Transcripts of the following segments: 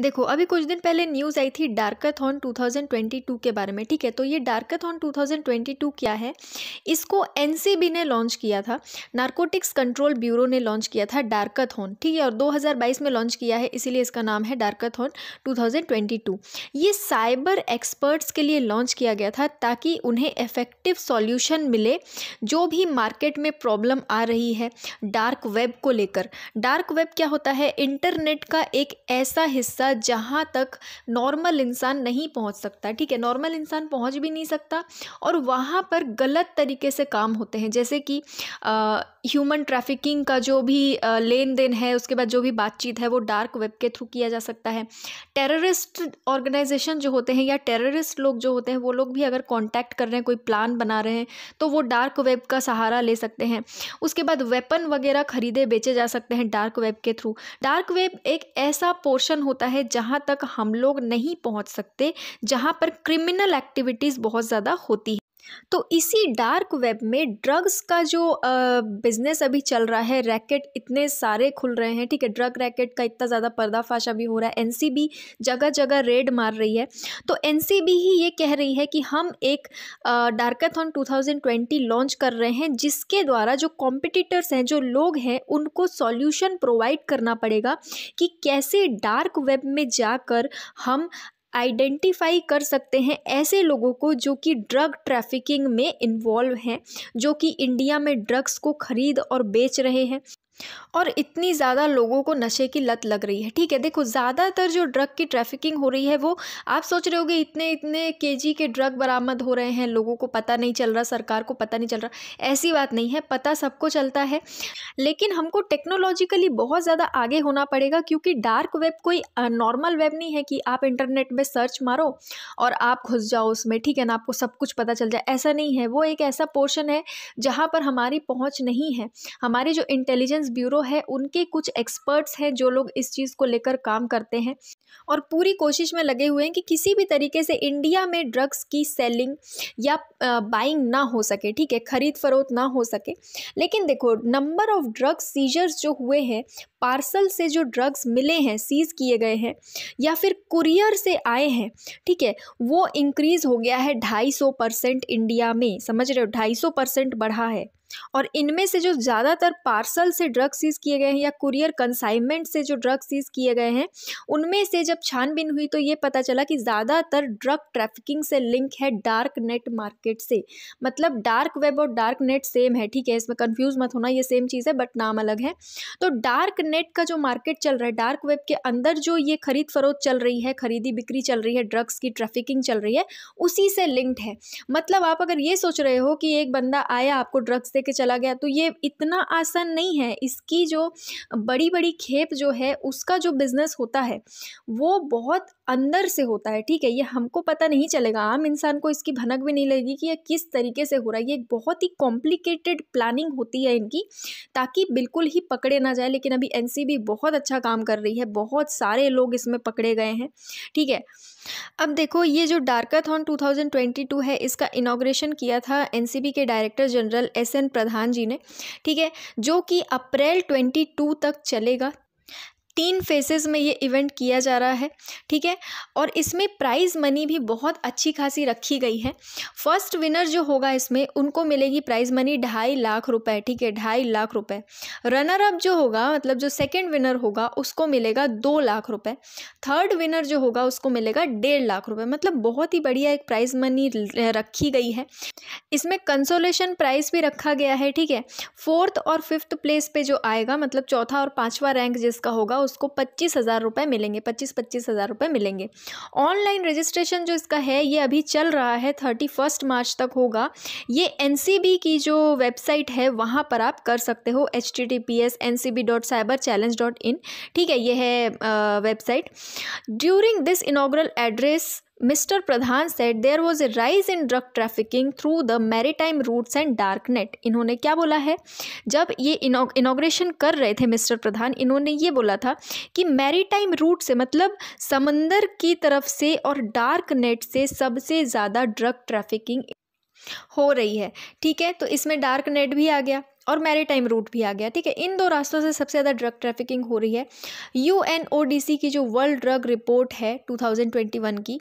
देखो अभी कुछ दिन पहले न्यूज़ आई थी डार्काथॉन टू के बारे में ठीक है तो ये डार्काथॉन टू क्या है इसको एन ने लॉन्च किया था नार्कोटिक्स कंट्रोल ब्यूरो ने लॉन्च किया था डार्काथॉन ठीक है और दो में लॉन्च किया है इसीलिए इसका नाम है डार्काथॉन टू ये साइबर एक्सपर्ट्स के लिए लॉन्च किया गया था ताकि उन्हें इफेक्टिव सॉल्यूशन मिले जो भी मार्केट में प्रॉब्लम आ रही है डार्क वेब को लेकर डार्क वेब क्या होता है इंटरनेट का एक ऐसा हिस्सा हिस्सा जहाँ तक नॉर्मल इंसान नहीं पहुँच सकता ठीक है नॉर्मल इंसान पहुँच भी नहीं सकता और वहाँ पर गलत तरीके से काम होते हैं जैसे कि ह्यूमन ट्रैफिकिंग का जो भी लेन देन है उसके बाद जो भी बातचीत है वो डार्क वेब के थ्रू किया जा सकता है टेररिस्ट ऑर्गेनाइजेशन जो होते हैं या टेररिस्ट लोग जो होते हैं वो लोग भी अगर कॉन्टैक्ट कर रहे हैं कोई प्लान बना रहे हैं तो वो डार्क वेब का सहारा ले सकते हैं उसके बाद वेपन वगैरह खरीदे बेचे जा सकते हैं डार्क वेब के थ्रू डार्क वेब एक ऐसा पोर्शन होता है जहाँ तक हम लोग नहीं पहुँच सकते जहाँ पर क्रिमिनल एक्टिविटीज़ बहुत ज़्यादा होती है तो इसी डार्क वेब में ड्रग्स का जो बिज़नेस अभी चल रहा है रैकेट इतने सारे खुल रहे हैं ठीक है ड्रग रैकेट का इतना ज़्यादा पर्दाफाश अभी हो रहा है एनसीबी जगह जगह रेड मार रही है तो एनसीबी ही ये कह रही है कि हम एक डार्काथॉन 2020 लॉन्च कर रहे हैं जिसके द्वारा जो कॉम्पिटिटर्स हैं जो लोग हैं उनको सॉल्यूशन प्रोवाइड करना पड़ेगा कि कैसे डार्क वेब में जाकर हम आइडेंटिफाई कर सकते हैं ऐसे लोगों को जो कि ड्रग ट्रैफिकिंग में इन्वॉल्व हैं जो कि इंडिया में ड्रग्स को ख़रीद और बेच रहे हैं और इतनी ज़्यादा लोगों को नशे की लत लग रही है ठीक है देखो ज़्यादातर जो ड्रग की ट्रैफिकिंग हो रही है वो आप सोच रहे होगे इतने इतने केजी के ड्रग बरामद हो रहे हैं लोगों को पता नहीं चल रहा सरकार को पता नहीं चल रहा ऐसी बात नहीं है पता सबको चलता है लेकिन हमको टेक्नोलॉजिकली बहुत ज़्यादा आगे होना पड़ेगा क्योंकि डार्क वेब कोई नॉर्मल वेब नहीं है कि आप इंटरनेट में सर्च मारो और आप घुस जाओ उसमें ठीक है ना आपको सब कुछ पता चल जाए ऐसा नहीं है वो एक ऐसा पोर्शन है जहाँ पर हमारी पहुँच नहीं है हमारी जो इंटेलिजेंस ब्यूरो है उनके कुछ एक्सपर्ट्स हैं जो लोग इस चीज़ को लेकर काम करते हैं और पूरी कोशिश में लगे हुए हैं कि किसी भी तरीके से इंडिया में ड्रग्स की सेलिंग या बाइंग ना हो सके ठीक है ख़रीद फरोख्त ना हो सके लेकिन देखो नंबर ऑफ़ ड्रग्स सीजर्स जो हुए हैं पार्सल से जो ड्रग्स मिले हैं सीज़ किए गए हैं या फिर कुरियर से आए हैं ठीक है वो इंक्रीज़ हो गया है ढाई सौ परसेंट इंडिया में समझ रहे हो ढाई सौ परसेंट बढ़ा है और इनमें से जो ज़्यादातर पार्सल से ड्रग सीज किए गए हैं या कुरियर कंसाइनमेंट से जो ड्रग सीज किए गए हैं उनमें से जब छानबीन हुई तो ये पता चला कि ज़्यादातर ड्रग ट्रैफिकिंग से लिंक है डार्क नेट मार्केट से मतलब डार्क वेब और डार्क नेट सेम है ठीक है इसमें कन्फ्यूज़ मत होना ये सेम चीज़ है बट नाम अलग है तो डार्क इंटरनेट का जो मार्केट चल रहा है डार्क वेब के अंदर जो ये खरीद फरोख चल रही है खरीदी बिक्री चल रही है ड्रग्स की ट्रैफिकिंग चल रही है उसी से लिंक्ड है मतलब आप अगर ये सोच रहे हो कि एक बंदा आया आपको ड्रग्स दे के चला गया तो ये इतना आसान नहीं है इसकी जो बड़ी बड़ी खेप जो है उसका जो बिज़नेस होता है वो बहुत अंदर से होता है ठीक है ये हमको पता नहीं चलेगा आम इंसान को इसकी भनक भी नहीं लगेगी कि यह किस तरीके से हो रहा है ये एक बहुत ही कॉम्प्लिकेटेड प्लानिंग होती है इनकी ताकि बिल्कुल ही पकड़े ना जाए लेकिन अभी एजेंसी भी बहुत अच्छा काम कर रही है बहुत सारे लोग इसमें पकड़े गए हैं ठीक है अब देखो ये जो डार्काथॉन 2022 है इसका इनाग्रेशन किया था एनसीबी के director general S N Pradhan ji ने ठीक है जो कि अप्रैल 22 तक चलेगा तीन फेसेस में ये इवेंट किया जा रहा है ठीक है और इसमें प्राइज़ मनी भी बहुत अच्छी खासी रखी गई है फर्स्ट विनर जो होगा इसमें उनको मिलेगी प्राइज़ मनी ढाई लाख रुपए ठीक है ढाई लाख रुपए रनर अप जो होगा मतलब जो सेकंड विनर होगा उसको मिलेगा दो लाख रुपए थर्ड विनर जो होगा उसको मिलेगा डेढ़ लाख रुपये मतलब बहुत ही बढ़िया एक प्राइज़ मनी रखी गई है इसमें कंसोलेशन प्राइज़ भी रखा गया है ठीक है फोर्थ और फिफ्थ प्लेस पर जो आएगा मतलब चौथा और पाँचवा रैंक जिसका होगा उसको पच्चीस हज़ार रुपये मिलेंगे पच्चीस पच्चीस हज़ार रुपये मिलेंगे ऑनलाइन रजिस्ट्रेशन जो इसका है ये अभी चल रहा है थर्टी फर्स्ट मार्च तक होगा ये एन की जो वेबसाइट है वहाँ पर आप कर सकते हो H T T P S N C B dot cyber challenge dot in ठीक है ये है website during this inaugural address mister Pradhan said there was a rise in drug trafficking through the time routes and dark net इन्होंने क्या बोला है जब ये इनाग्रेशन कर रहे थे मिस्टर प्रधान इन्होंने ये बोला था कि टाइम रूट से मतलब समंदर की तरफ से और डार्क नेट से सबसे ज़्यादा ड्रग ट्रैफिकिंग हो रही है ठीक है तो इसमें डार्क नेट भी आ गया और मैरीटाइम टाइम रूट भी आ गया ठीक है इन दो रास्तों से सबसे ज़्यादा ड्रग ट्रैफिकिंग हो रही है यू की जो वर्ल्ड ड्रग रिपोर्ट है 2021 की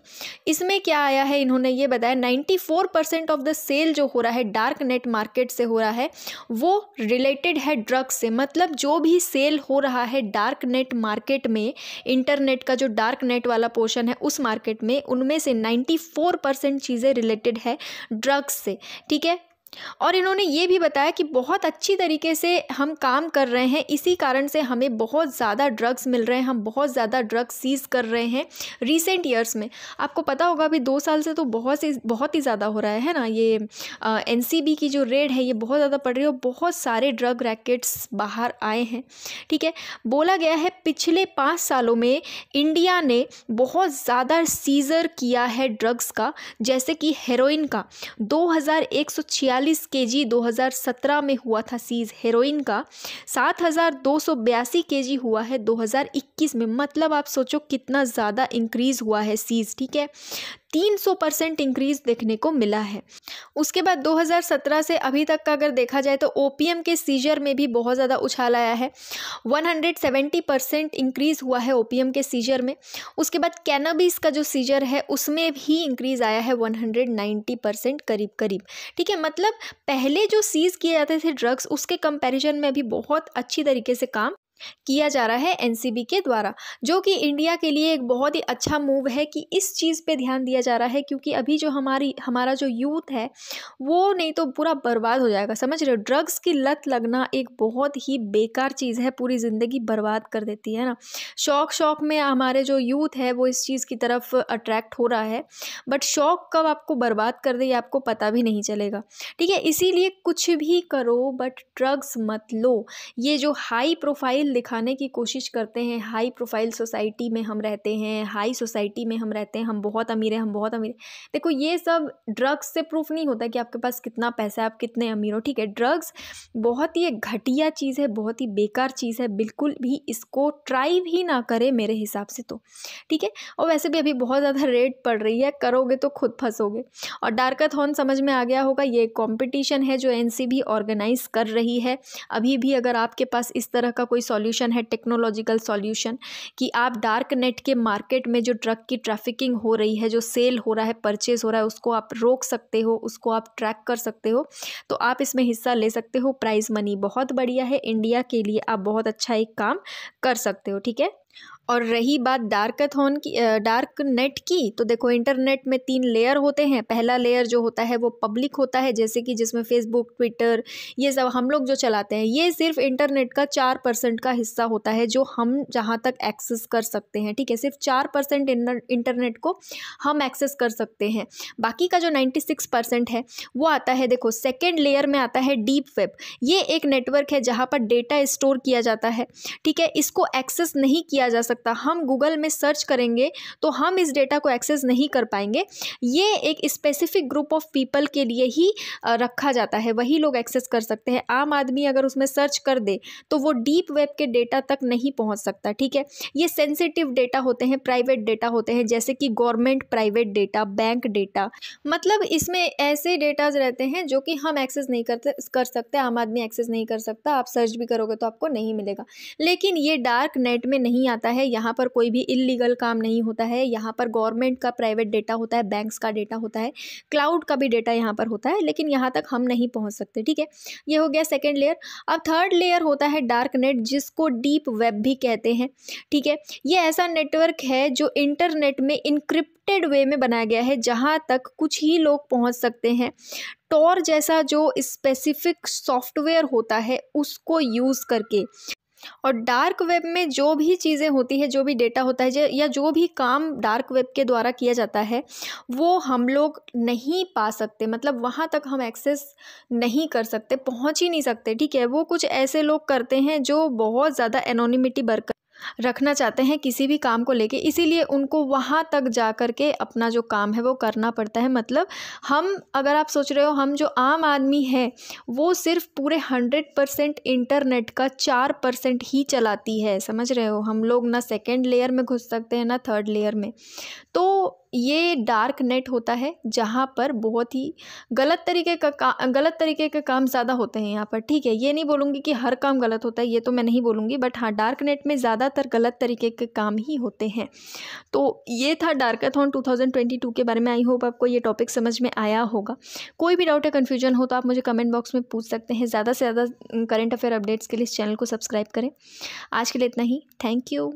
इसमें क्या आया है इन्होंने ये बताया 94 परसेंट ऑफ द सेल जो हो रहा है डार्क नेट मार्केट से हो रहा है वो रिलेटेड है ड्रग से मतलब जो भी सेल हो रहा है डार्क नेट मार्केट में इंटरनेट का जो डार्क नेट वाला पोर्शन है उस मार्केट में उनमें से नाइन्टी परसेंट चीज़ें रिलेटेड है ड्रग्स से ठीक है और इन्होंने ये भी बताया कि बहुत अच्छी तरीके से हम काम कर रहे हैं इसी कारण से हमें बहुत ज़्यादा ड्रग्स मिल रहे हैं हम बहुत ज़्यादा ड्रग्स सीज़ कर रहे हैं रिसेंट ईयर्स में आपको पता होगा अभी दो साल से तो बहुत से बहुत ही ज़्यादा हो रहा है ना ये एन की जो रेड है ये बहुत ज़्यादा पड़ रही है और बहुत सारे ड्रग रैकेट्स बाहर आए हैं ठीक है बोला गया है पिछले पाँच सालों में इंडिया ने बहुत ज़्यादा सीज़र किया है ड्रग्स का जैसे कि हेरोइन का दो दो हजार सत्रह में हुआ था सीज हेरोइन का सात हजार दो सौ बयासी के जी हुआ है 2021 में मतलब आप सोचो कितना ज़्यादा इंक्रीज़ हुआ है सीज ठीक है 300 परसेंट इंक्रीज देखने को मिला है उसके बाद 2017 से अभी तक का अगर देखा जाए तो ओ के सीजर में भी बहुत ज़्यादा उछाल आया है 170 परसेंट इंक्रीज़ हुआ है ओ के सीजर में उसके बाद कैनाबीस का जो सीजर है उसमें भी इंक्रीज़ आया है 190 परसेंट करीब करीब ठीक है मतलब पहले जो सीज़ किए जाते थे ड्रग्स उसके कंपेरिजन में भी बहुत अच्छी तरीके से काम किया जा रहा है एनसीबी के द्वारा जो कि इंडिया के लिए एक बहुत ही अच्छा मूव है कि इस चीज़ पे ध्यान दिया जा रहा है क्योंकि अभी जो हमारी हमारा जो यूथ है वो नहीं तो पूरा बर्बाद हो जाएगा समझ रहे हो ड्रग्स की लत लगना एक बहुत ही बेकार चीज़ है पूरी ज़िंदगी बर्बाद कर देती है ना शौक शौक में हमारे जो यूथ है वो इस चीज़ की तरफ अट्रैक्ट हो रहा है बट शौक कब आपको बर्बाद कर दे ये आपको पता भी नहीं चलेगा ठीक है इसीलिए कुछ भी करो बट ड्रग्स मत लो ये जो हाई प्रोफाइल दिखाने की कोशिश करते हैं हाई प्रोफाइल सोसाइटी में हम रहते हैं हाई सोसाइटी में हम रहते हैं हम बहुत अमीर हैं हम बहुत अमीर देखो ये सब ड्रग्स से प्रूफ नहीं होता कि आपके पास कितना पैसा है आप कितने अमीर हो ठीक है ड्रग्स बहुत ही घटिया चीज़ है बहुत ही बेकार चीज़ है बिल्कुल भी इसको ट्राई भी ना करें मेरे हिसाब से तो ठीक है और वैसे भी अभी बहुत ज़्यादा रेट पड़ रही है करोगे तो खुद फंसोगे और डार्काथॉन समझ में आ गया होगा ये कॉम्पिटिशन है जो एन ऑर्गेनाइज़ कर रही है अभी भी अगर आपके पास इस तरह का कोई सॉल्यू सॉल्यूशन है टेक्नोलॉजिकल सॉल्यूशन कि आप डार्क नेट के मार्केट में जो ड्रग की ट्रैफिकिंग हो रही है जो सेल हो रहा है परचेज़ हो रहा है उसको आप रोक सकते हो उसको आप ट्रैक कर सकते हो तो आप इसमें हिस्सा ले सकते हो प्राइज़ मनी बहुत बढ़िया है इंडिया के लिए आप बहुत अच्छा एक काम कर सकते हो ठीक है और रही बात डार्क की डार्क नेट की तो देखो इंटरनेट में तीन लेयर होते हैं पहला लेयर जो होता है वो पब्लिक होता है जैसे कि जिसमें फेसबुक ट्विटर ये सब हम लोग जो चलाते हैं ये सिर्फ इंटरनेट का चार परसेंट का हिस्सा होता है जो हम जहाँ तक एक्सेस कर सकते हैं ठीक है सिर्फ चार परसेंट इंटरनेट को हम एक्सेस कर सकते हैं बाकी का जो नाइन्टी सिक्स परसेंट है वो आता है देखो सेकेंड लेयर में आता है डीप वेब ये एक नेटवर्क है जहाँ पर डेटा स्टोर किया जाता है ठीक है इसको एक्सेस नहीं किया किया जा सकता हम गूगल में सर्च करेंगे तो हम इस डेटा को एक्सेस नहीं कर पाएंगे ये एक स्पेसिफिक ग्रुप ऑफ पीपल के लिए ही रखा जाता है वही लोग एक्सेस कर सकते हैं आम आदमी अगर उसमें सर्च कर दे तो वो डीप वेब के डेटा तक नहीं पहुंच सकता ठीक है ये सेंसिटिव डेटा होते हैं प्राइवेट डेटा होते हैं जैसे कि government private data bank data मतलब इसमें ऐसे डेटाज रहते हैं जो कि हम एक्सेस नहीं करते कर सकते आम आदमी एक्सेस नहीं कर सकता आप सर्च भी करोगे तो आपको नहीं मिलेगा लेकिन ये डार्क नेट में नहीं आता है यहाँ पर कोई भी इलीगल काम नहीं होता है यहाँ पर गवर्नमेंट का प्राइवेट डेटा होता है बैंक्स का डेटा होता है क्लाउड का भी डेटा यहाँ पर होता है लेकिन यहाँ तक हम नहीं पहुँच सकते ठीक है ये हो गया सेकेंड लेयर अब थर्ड लेयर होता है डार्क नेट जिसको डीप वेब भी कहते हैं ठीक है ये ऐसा नेटवर्क है जो इंटरनेट में इनक्रिप्टेड वे में बनाया गया है जहाँ तक कुछ ही लोग पहुँच सकते हैं टॉर जैसा जो स्पेसिफिक सॉफ्टवेयर होता है उसको यूज़ करके और डार्क वेब में जो भी चीज़ें होती है जो भी डेटा होता है या जो भी काम डार्क वेब के द्वारा किया जाता है वो हम लोग नहीं पा सकते मतलब वहाँ तक हम एक्सेस नहीं कर सकते पहुँच ही नहीं सकते ठीक है वो कुछ ऐसे लोग करते हैं जो बहुत ज़्यादा एनोनिमिटी बरकर रखना चाहते हैं किसी भी काम को लेके इसीलिए उनको वहाँ तक जा कर के अपना जो काम है वो करना पड़ता है मतलब हम अगर आप सोच रहे हो हम जो आम आदमी है वो सिर्फ पूरे हंड्रेड परसेंट इंटरनेट का चार परसेंट ही चलाती है समझ रहे हो हम लोग ना सेकेंड लेयर में घुस सकते हैं ना थर्ड लेयर में तो ये डार्क नेट होता है जहाँ पर बहुत ही गलत तरीके का का गलत तरीके के काम ज़्यादा होते हैं यहाँ पर ठीक है ये नहीं बोलूँगी कि हर काम गलत होता है ये तो मैं नहीं बोलूँगी बट हाँ डार्क नेट में ज़्यादातर गलत तरीके के काम ही होते हैं तो ये था ट्वेंटी टू के बारे में आई होप आपको ये टॉपिक समझ में आया होगा कोई भी डाउट या कन्फ्यूजन हो तो आप मुझे कमेंट बॉक्स में पूछ सकते हैं ज़्यादा से ज़्यादा करेंट अफेयर अपडेट्स के लिए इस चैनल को सब्सक्राइब करें आज के लिए इतना ही थैंक यू